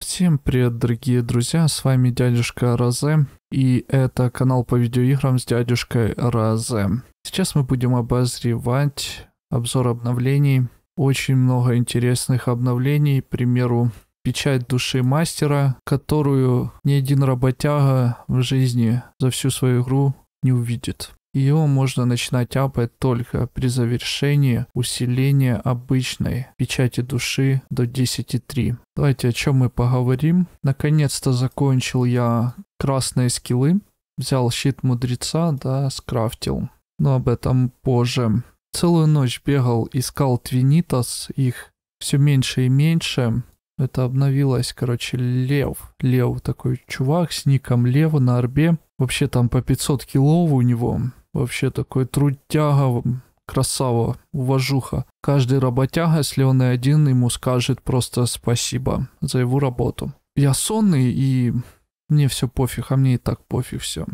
Всем привет, дорогие друзья, с вами дядюшка Розе, и это канал по видеоиграм с дядюшкой Розе. Сейчас мы будем обозревать обзор обновлений, очень много интересных обновлений, к примеру, печать души мастера, которую ни один работяга в жизни за всю свою игру не увидит. Ее можно начинать апать только при завершении усиления обычной печати души до 10.3. Давайте о чем мы поговорим. Наконец-то закончил я красные скиллы. Взял щит мудреца, да, скрафтил. Но об этом позже. Целую ночь бегал, искал твинитас, их все меньше и меньше. Это обновилось, короче, Лев. Лев такой чувак с ником Лева на арбе. Вообще там по 500 килов у него. Вообще такой трудяга, красава, уважуха. Каждый работяга, если он не один, ему скажет просто спасибо за его работу. Я сонный и мне все пофиг, а мне и так пофиг все.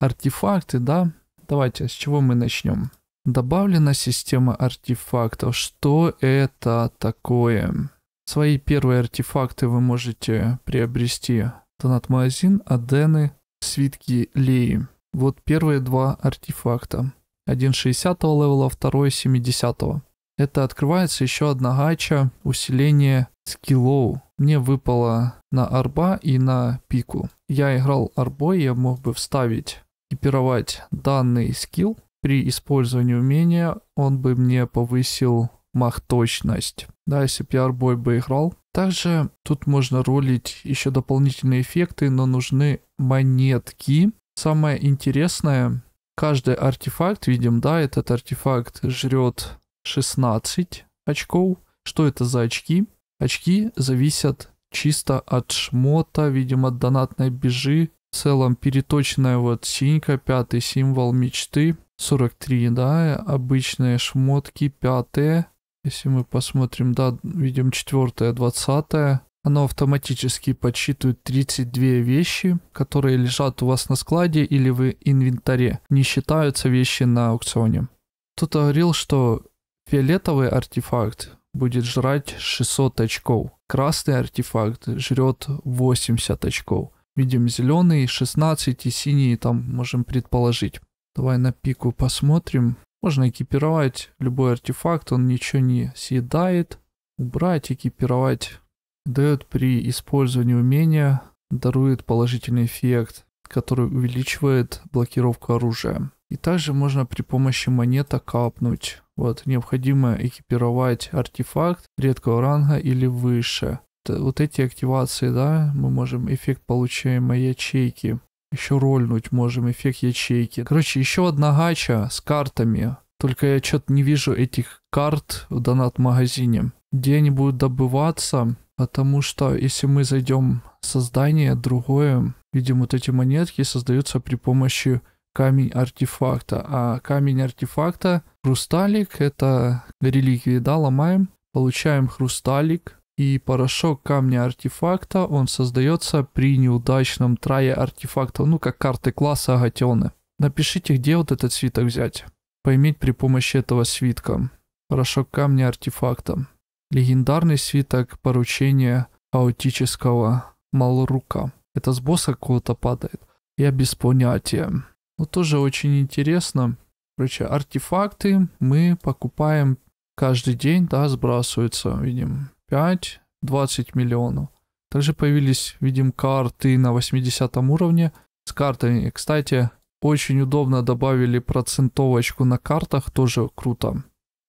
Артефакты, да? Давайте, с чего мы начнем? Добавлена система артефактов. Что это такое? Свои первые артефакты вы можете приобрести. Донат-магазин, адены, свитки Леи. Вот первые два артефакта. Один 60 левела, второй 70. -го. Это открывается еще одна гача усиление скиллоу. Мне выпало на арба и на пику. Я играл арбой, я мог бы вставить, экипировать данный скилл. При использовании умения он бы мне повысил мах точность. Да, если бы я арбой бы играл. Также тут можно ролить еще дополнительные эффекты, но нужны монетки. Самое интересное, каждый артефакт, видим, да, этот артефакт жрет 16 очков. Что это за очки? Очки зависят чисто от шмота, видимо, от донатной бежи. В целом переточенная вот синька, пятый символ мечты. 43, да, обычные шмотки, пятые. Если мы посмотрим, да, видим четвертое, двадцатое. Оно автоматически подсчитывает 32 вещи, которые лежат у вас на складе или в инвентаре. Не считаются вещи на аукционе. Кто-то говорил, что фиолетовый артефакт будет жрать 600 очков. Красный артефакт жрет 80 очков. Видим зеленый 16 и синий там можем предположить. Давай на пику посмотрим. Можно экипировать любой артефакт, он ничего не съедает. Убрать, экипировать дает при использовании умения, дарует положительный эффект, который увеличивает блокировку оружия. И также можно при помощи монета капнуть. Вот, необходимо экипировать артефакт редкого ранга или выше. Вот эти активации, да, мы можем эффект получаемой ячейки. Еще рольнуть можем эффект ячейки. Короче, еще одна гача с картами. Только я что-то не вижу этих карт в донат-магазине. Где они будут добываться, Потому что если мы зайдем в создание другое, видим вот эти монетки создаются при помощи камень артефакта. А камень артефакта, хрусталик, это реликвии, да, ломаем, получаем хрусталик. И порошок камня артефакта, он создается при неудачном трае артефактов, ну как карты класса Агатены. Напишите, где вот этот свиток взять. Поиметь при помощи этого свитка. Порошок камня артефакта легендарный свиток поручения хаотического Малрука. Это с босса какого-то падает. Я без понятия. Но тоже очень интересно. Короче, артефакты мы покупаем каждый день, да, сбрасываются, видим, 5, 20 миллионов. Также появились, видим, карты на 80 уровне. С картами, кстати, очень удобно добавили процентовочку на картах, тоже круто.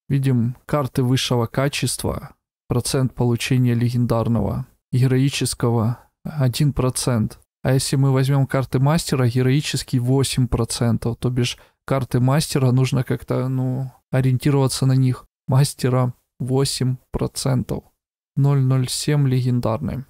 Видим карты высшего качества, процент получения легендарного, героического 1%. А если мы возьмем карты мастера, героический 8%, то бишь карты мастера нужно как-то, ну, ориентироваться на них. Мастера 8%, 007 легендарный.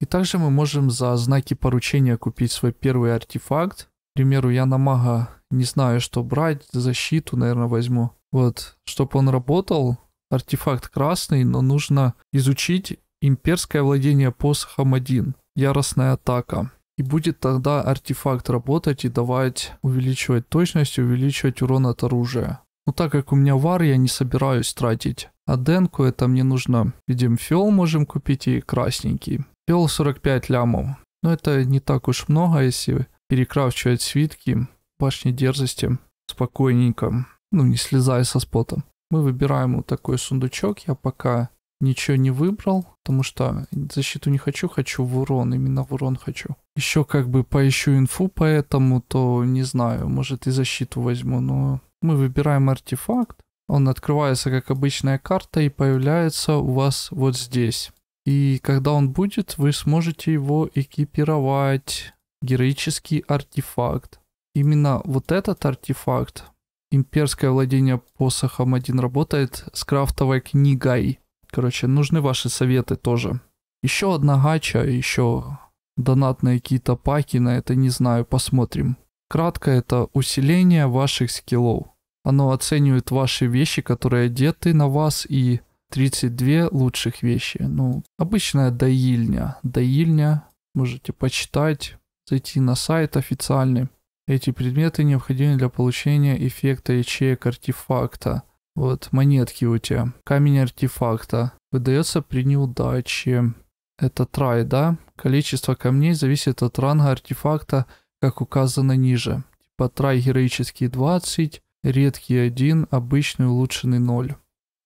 И также мы можем за знаки поручения купить свой первый артефакт. К примеру, я на мага не знаю, что брать, защиту, наверное, возьму. Вот, чтобы он работал, артефакт красный, но нужно изучить имперское владение посохом 1, яростная атака. И будет тогда артефакт работать и давать увеличивать точность, увеличивать урон от оружия. Но так как у меня вар, я не собираюсь тратить. А Денку это мне нужно, видим, фиол можем купить и красненький. Фиол 45 лямов. Но это не так уж много, если перекрафчивать свитки, башни дерзости, спокойненько, ну не слезая со спотом. Мы выбираем вот такой сундучок. Я пока ничего не выбрал, потому что защиту не хочу, хочу в урон, именно в урон хочу. Еще как бы поищу инфу по этому, то не знаю, может и защиту возьму, но мы выбираем артефакт. Он открывается как обычная карта и появляется у вас вот здесь. И когда он будет, вы сможете его экипировать. Героический артефакт. Именно вот этот артефакт имперское владение посохом один работает с крафтовой книгой. Короче, нужны ваши советы тоже. Еще одна гача, еще донатные какие-то паки на это, не знаю, посмотрим. Кратко это усиление ваших скиллов. Оно оценивает ваши вещи, которые одеты на вас и 32 лучших вещи. Ну, обычная доильня. Доильня. Можете почитать, зайти на сайт официальный. Эти предметы необходимы для получения эффекта ячеек артефакта. Вот, монетки у тебя. Камень артефакта. Выдается при неудаче. Это трай, да? Количество камней зависит от ранга артефакта, как указано ниже. Типа трай героический 20, редкий 1, обычный улучшенный 0.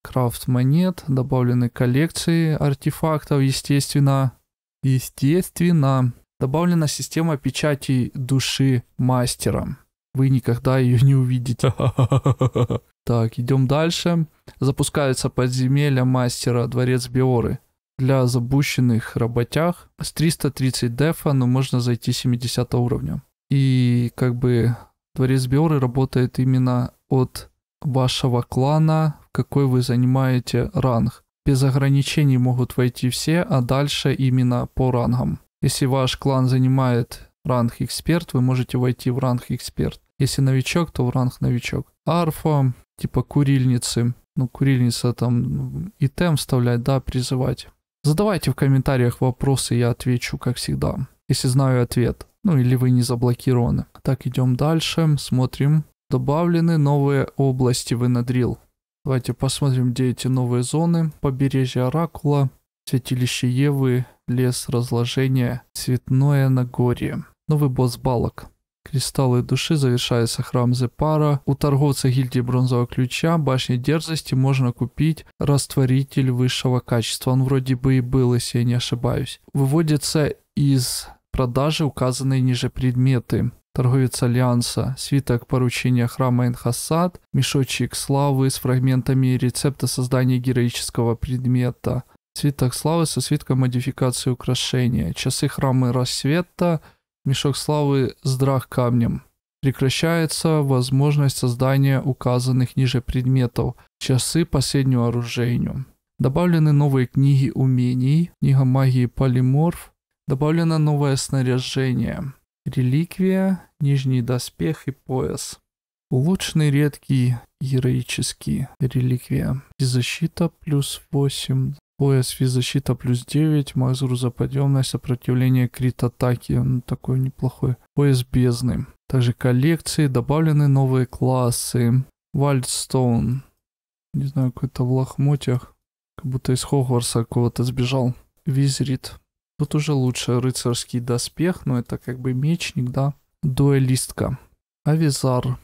Крафт монет, добавлены коллекции артефактов, естественно. Естественно. Добавлена система печати души мастера. Вы никогда ее не увидите. Так, идем дальше. Запускается подземелье мастера Дворец Биоры. Для забущенных работяг. с 330 дефа, но ну, можно зайти 70 уровня. И как бы Дворец Биоры работает именно от вашего клана, какой вы занимаете ранг. Без ограничений могут войти все, а дальше именно по рангам. Если ваш клан занимает ранг эксперт, вы можете войти в ранг эксперт. Если новичок, то в ранг новичок. Арфа, типа курильницы. Ну, курильница там итем вставлять, да, призывать. Задавайте в комментариях вопросы, я отвечу, как всегда. Если знаю ответ. Ну, или вы не заблокированы. Так, идем дальше, смотрим. Добавлены новые области в Энадрил. Давайте посмотрим, где эти новые зоны. Побережье Оракула, Святилище Евы, лес разложения, цветное Нагорье. Новый босс балок. Кристаллы души завершается храм Зепара. У торговца гильдии Бронзового Ключа башни дерзости можно купить растворитель высшего качества. Он вроде бы и был, если я не ошибаюсь. Выводится из продажи указанные ниже предметы. Торговец Альянса, свиток поручения храма Инхасад, мешочек славы с фрагментами рецепта создания героического предмета, Свиток славы со свитком модификации украшения. Часы храмы рассвета. Мешок славы с драх камнем. Прекращается возможность создания указанных ниже предметов. Часы последнего оружейню. Добавлены новые книги умений. Книга магии полиморф. Добавлено новое снаряжение. Реликвия, нижний доспех и пояс. Улучшенный редкий героический реликвия. И защита плюс 8. Пояс защита плюс 9, макс грузоподъемность, сопротивление крит атаки. Он ну, такой неплохой. Пояс бездны. Также коллекции, добавлены новые классы. Вальдстоун. Не знаю, какой-то в лохмотьях. Как будто из Хогвартса кого-то сбежал. Визрит. Тут уже лучше рыцарский доспех, но это как бы мечник, да. Дуэлистка. Авизар.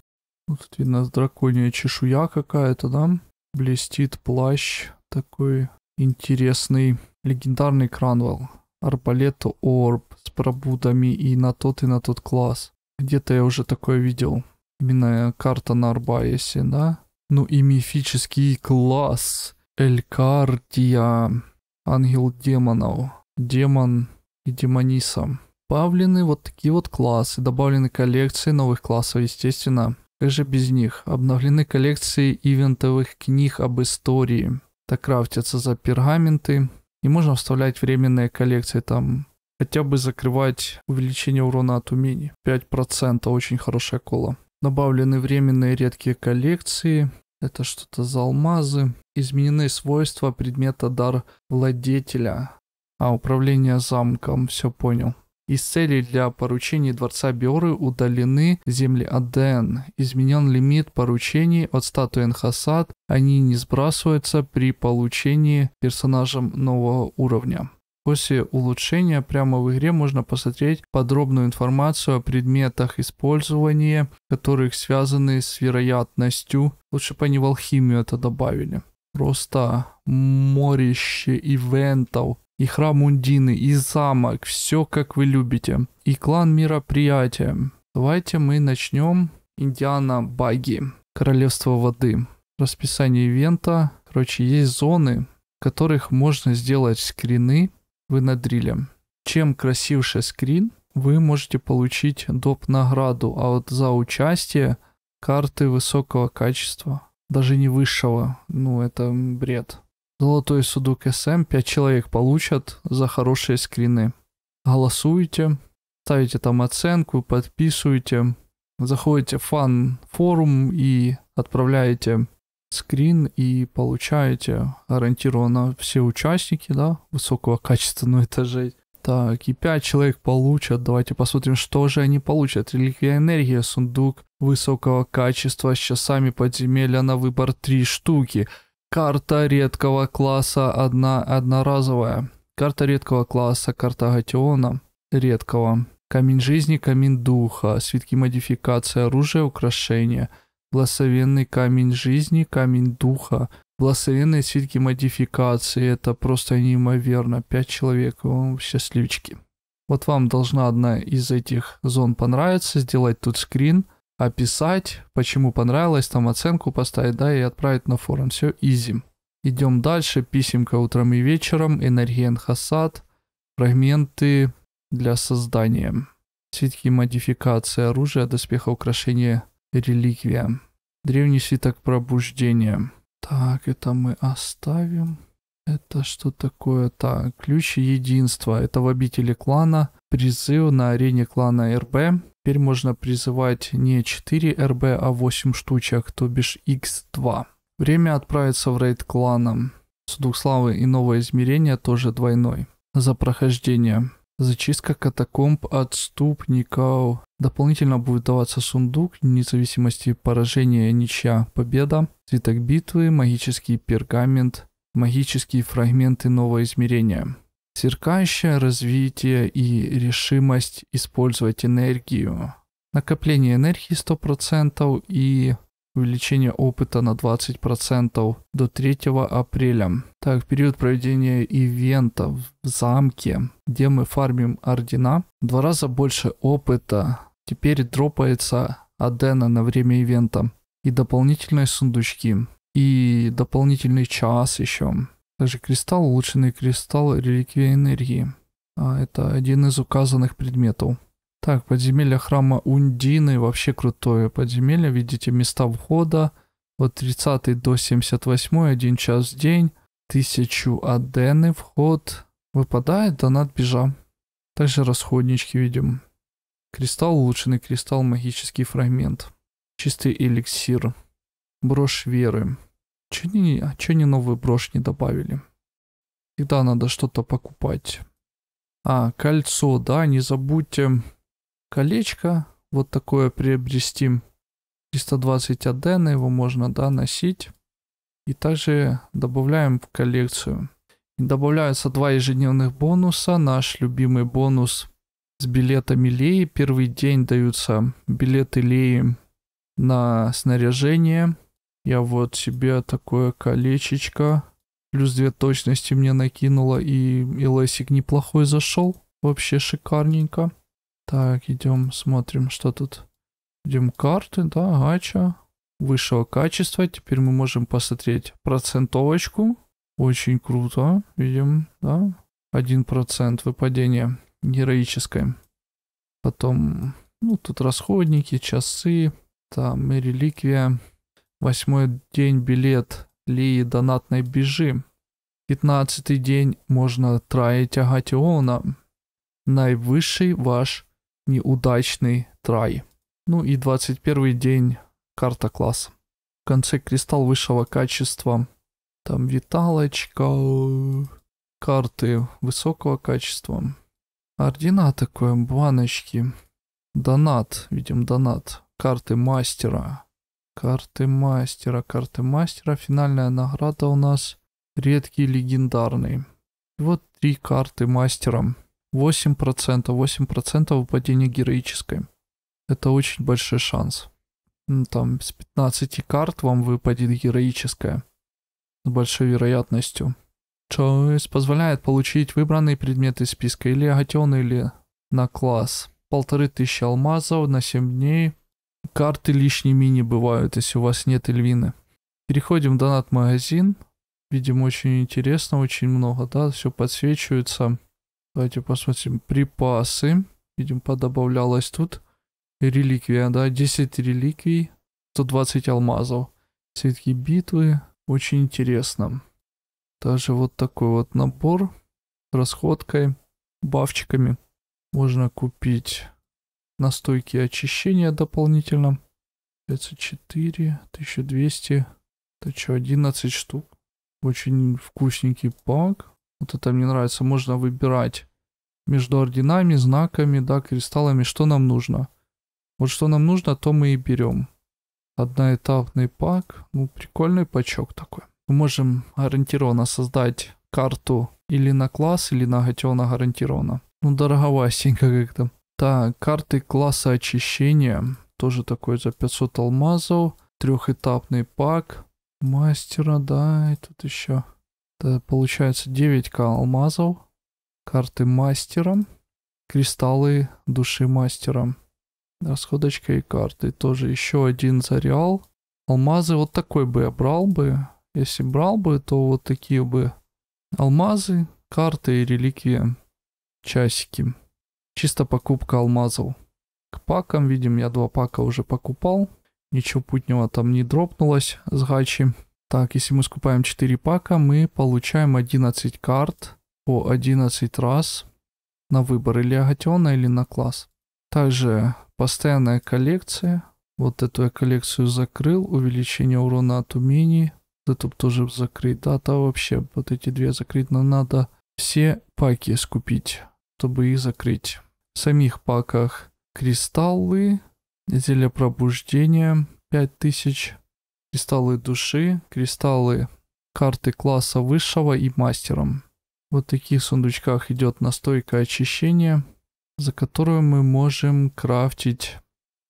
Вот тут видно драконья чешуя какая-то, да. Блестит плащ такой интересный легендарный Кранвелл, арбалета Орб с пробудами и на тот и на тот класс. Где-то я уже такое видел. Именно карта на Арбаесе, да? Ну и мифический класс Элькартия, ангел демонов, демон и демониса. Добавлены вот такие вот классы, добавлены коллекции новых классов, естественно. Как же без них? Обновлены коллекции ивентовых книг об истории, так крафтятся за пергаменты. И можно вставлять временные коллекции, там хотя бы закрывать увеличение урона от умений. 5% очень хорошая кола. Добавлены временные редкие коллекции. Это что-то за алмазы. Изменены свойства предмета дар владетеля. А, управление замком, все понял. Из целей для поручений Дворца Биоры удалены земли Аден. Изменен лимит поручений от статуи Нхасад. Они не сбрасываются при получении персонажем нового уровня. После улучшения прямо в игре можно посмотреть подробную информацию о предметах использования, которых связаны с вероятностью. Лучше бы они в алхимию это добавили. Просто морище ивентов и храм Ундины, и замок, все как вы любите, и клан мероприятия. Давайте мы начнем Индиана Баги, Королевство воды. Расписание ивента. Короче, есть зоны, в которых можно сделать скрины вы на дриле. Чем красивше скрин, вы можете получить доп. награду, а вот за участие карты высокого качества, даже не высшего, ну это бред. Золотой ну, то есть 5 человек получат за хорошие скрины. Голосуйте, ставите там оценку, подписывайте, заходите в фан-форум и отправляете скрин и получаете гарантированно все участники, да, высокого качества. Ну это этажей. Так, и 5 человек получат. Давайте посмотрим, что же они получат. Реликвия энергия, сундук высокого качества с часами подземелья на выбор 3 штуки – Карта редкого класса одна одноразовая. Карта редкого класса, карта гатиона редкого. Камень жизни, камень духа, свитки модификации оружие украшения. Благословенный камень жизни, камень духа. Благословенные свитки модификации, это просто неимоверно. Пять человек, О, счастливчики. Вот вам должна одна из этих зон понравиться, сделать тут скрин – описать, почему понравилось, там оценку поставить, да, и отправить на форум. Все, изи. Идем дальше. Писемка утром и вечером. Энергия Хасад. Фрагменты для создания. цветки модификации оружия, доспеха, украшения, реликвия. Древний свиток пробуждения. Так, это мы оставим. Это что такое? Так, ключ единства. Это в обители клана. Призыв на арене клана РБ. Теперь можно призывать не 4 РБ, а 8 штучек, то бишь x2. Время отправиться в рейд клана. Судук и новое измерение тоже двойной. За прохождение. Зачистка катакомб отступников. Дополнительно будет даваться сундук, вне зависимости поражения, ничья, победа, цветок битвы, магический пергамент, магические фрагменты нового измерения. Сверкающее развитие и решимость использовать энергию. Накопление энергии 100% и увеличение опыта на 20% до 3 апреля. Так, период проведения ивента в замке, где мы фармим ордена, в два раза больше опыта. Теперь дропается адена на время ивента. И дополнительные сундучки. И дополнительный час еще. Также кристалл, улучшенный кристалл, реликвия энергии. А, это один из указанных предметов. Так, подземелье храма Ундины вообще крутое подземелье. Видите, места входа Вот 30 до 78, 1 час в день, 1000 адены вход. Выпадает донат бежа. Также расходнички видим. Кристалл, улучшенный кристалл, магический фрагмент. Чистый эликсир. Брошь веры. Че не, а че не новую брошь не добавили? Всегда надо что-то покупать. А, кольцо, да, не забудьте. Колечко вот такое приобрести. 320 адена, его можно, да, носить. И также добавляем в коллекцию. добавляются два ежедневных бонуса. Наш любимый бонус с билетами Леи. Первый день даются билеты Леи на снаряжение я вот себе такое колечечко. Плюс две точности мне накинуло, и и лсик неплохой зашел. Вообще шикарненько. Так, идем, смотрим, что тут. Идем карты, да, гача. Высшего качества. Теперь мы можем посмотреть процентовочку. Очень круто, видим, да. один процент выпадения героическое. Потом, ну, тут расходники, часы, там и реликвия. Восьмой день билет Лії донатний біжи. пятнадцатый день можна траїть агатіона. Найвищий ваш неудачный трай. Ну и двадцать первый день карта класс В конце кристалл высшего качества. Там виталочка. Карты высокого качества. Ордена такое, баночки. Донат, видим, донат. Карты мастера. Карты мастера, карты мастера. Финальная награда у нас редкий легендарный. И вот три карты мастера. 8%, 8% выпадения героической. Это очень большой шанс. Ну, там с 15 карт вам выпадет героическая. С большой вероятностью. Choice позволяет получить выбранные предметы из списка или агатион, или на класс. Полторы тысячи алмазов на 7 дней. Карты лишними не бывают, если у вас нет Эльвины. Переходим в донат-магазин. Видим, очень интересно, очень много, да, все подсвечивается. Давайте посмотрим припасы. Видим, подобавлялось тут. Реликвия, да, 10 реликвий, 120 алмазов. Цветки битвы, очень интересно. Даже вот такой вот набор с расходкой, бавчиками. Можно купить Настойки очищения дополнительно. 504, 1200, 1011 штук. Очень вкусненький пак. Вот это мне нравится. Можно выбирать между орденами, знаками, да, кристаллами, что нам нужно. Вот что нам нужно, то мы и берем. Одноэтапный пак. Ну, прикольный пачок такой. Мы можем гарантированно создать карту или на класс, или на гатиона гарантированно. Ну, дороговастенько как-то. Так, карты класса очищения. Тоже такой за 500 алмазов. Трехэтапный пак. Мастера, да, и тут еще. Это получается 9к алмазов. Карты мастера. Кристаллы души мастера. Расходочка и карты. Тоже еще один за Алмазы вот такой бы я брал бы. Если брал бы, то вот такие бы алмазы, карты и реликвии, часики. Чисто покупка алмазов. К пакам, видим, я два пака уже покупал. Ничего путнего там не дропнулось с гачи. Так, если мы скупаем 4 пака, мы получаем 11 карт по 11 раз на выбор или агатиона, или на класс. Также постоянная коллекция. Вот эту я коллекцию закрыл. Увеличение урона от умений. Вот эту тоже закрыть. Да, да, вообще вот эти две закрыть. Но надо все паки скупить, чтобы их закрыть. В самих паках кристаллы, зелье пробуждения 5000, кристаллы души, кристаллы карты класса высшего и мастером. Вот в таких сундучках идет настойка очищения, за которую мы можем крафтить.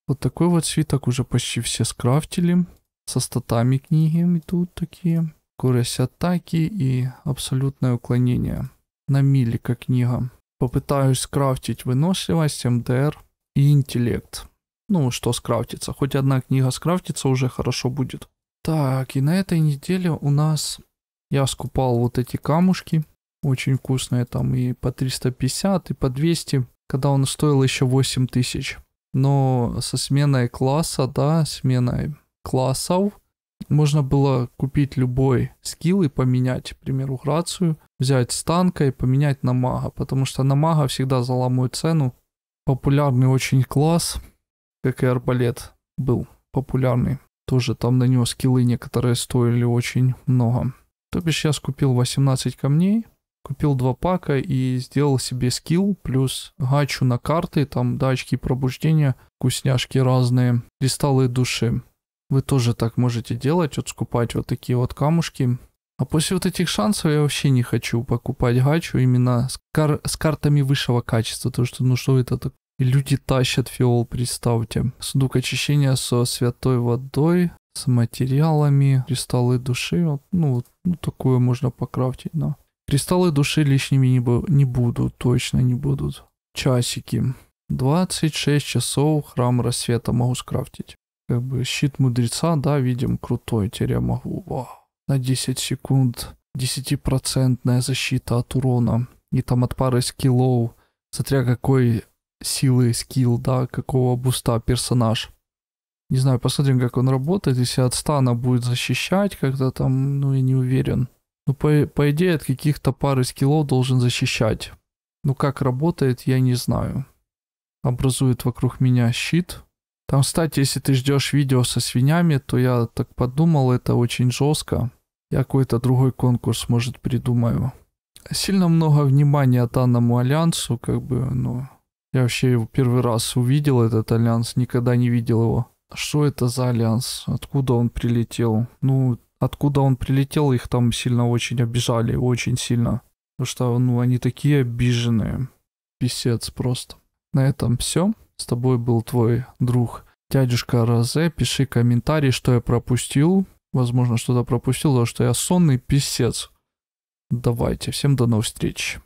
Вот такой вот свиток уже почти все скрафтили. Со статами книги идут такие. Скорость атаки и абсолютное уклонение. На милика книга. Попытаюсь скрафтить выносливость, МДР и интеллект. Ну, что скрафтится. Хоть одна книга скрафтится, уже хорошо будет. Так, и на этой неделе у нас... Я скупал вот эти камушки. Очень вкусные там и по 350, и по 200. Когда он стоил еще 8 тысяч. Но со сменой класса, да, сменой классов можно было купить любой скилл и поменять, к примеру, грацию, взять станка и поменять на мага, потому что на мага всегда заламывают цену. Популярный очень класс, как и арбалет был популярный. Тоже там на него скиллы некоторые стоили очень много. То бишь я скупил 18 камней, купил два пака и сделал себе скилл, плюс гачу на карты, там дачки пробуждения, вкусняшки разные, кристаллы души. Вы тоже так можете делать, вот скупать вот такие вот камушки. А после вот этих шансов я вообще не хочу покупать гачу именно с, кар с картами высшего качества. То что, ну что это так? Люди тащат фиол, представьте. Сундук очищения со святой водой, с материалами, кристаллы души. Вот, ну, вот, ну, такое можно покрафтить, Но Кристаллы души лишними не, бу не будут, точно не будут. Часики. 26 часов храм рассвета могу скрафтить как бы щит мудреца, да, видим крутой, теорема Губа. На 10 секунд 10% защита от урона. И там от пары скиллов, смотря какой силы скилл, да, какого буста персонаж. Не знаю, посмотрим, как он работает. Если от стана будет защищать когда там, ну, я не уверен. Ну, по, по идее, от каких-то пары скиллов должен защищать. Ну, как работает, я не знаю. Образует вокруг меня щит. Там, кстати, если ты ждешь видео со свинями, то я так подумал, это очень жестко. Я какой-то другой конкурс, может, придумаю. Сильно много внимания данному альянсу, как бы, ну... Я вообще его первый раз увидел, этот альянс, никогда не видел его. Что это за альянс? Откуда он прилетел? Ну, откуда он прилетел, их там сильно очень обижали, очень сильно. Потому что, ну, они такие обиженные. Писец просто на этом все. С тобой был твой друг дядюшка Розе. Пиши комментарий, что я пропустил. Возможно, что-то пропустил, потому что я сонный писец. Давайте, всем до новых встреч.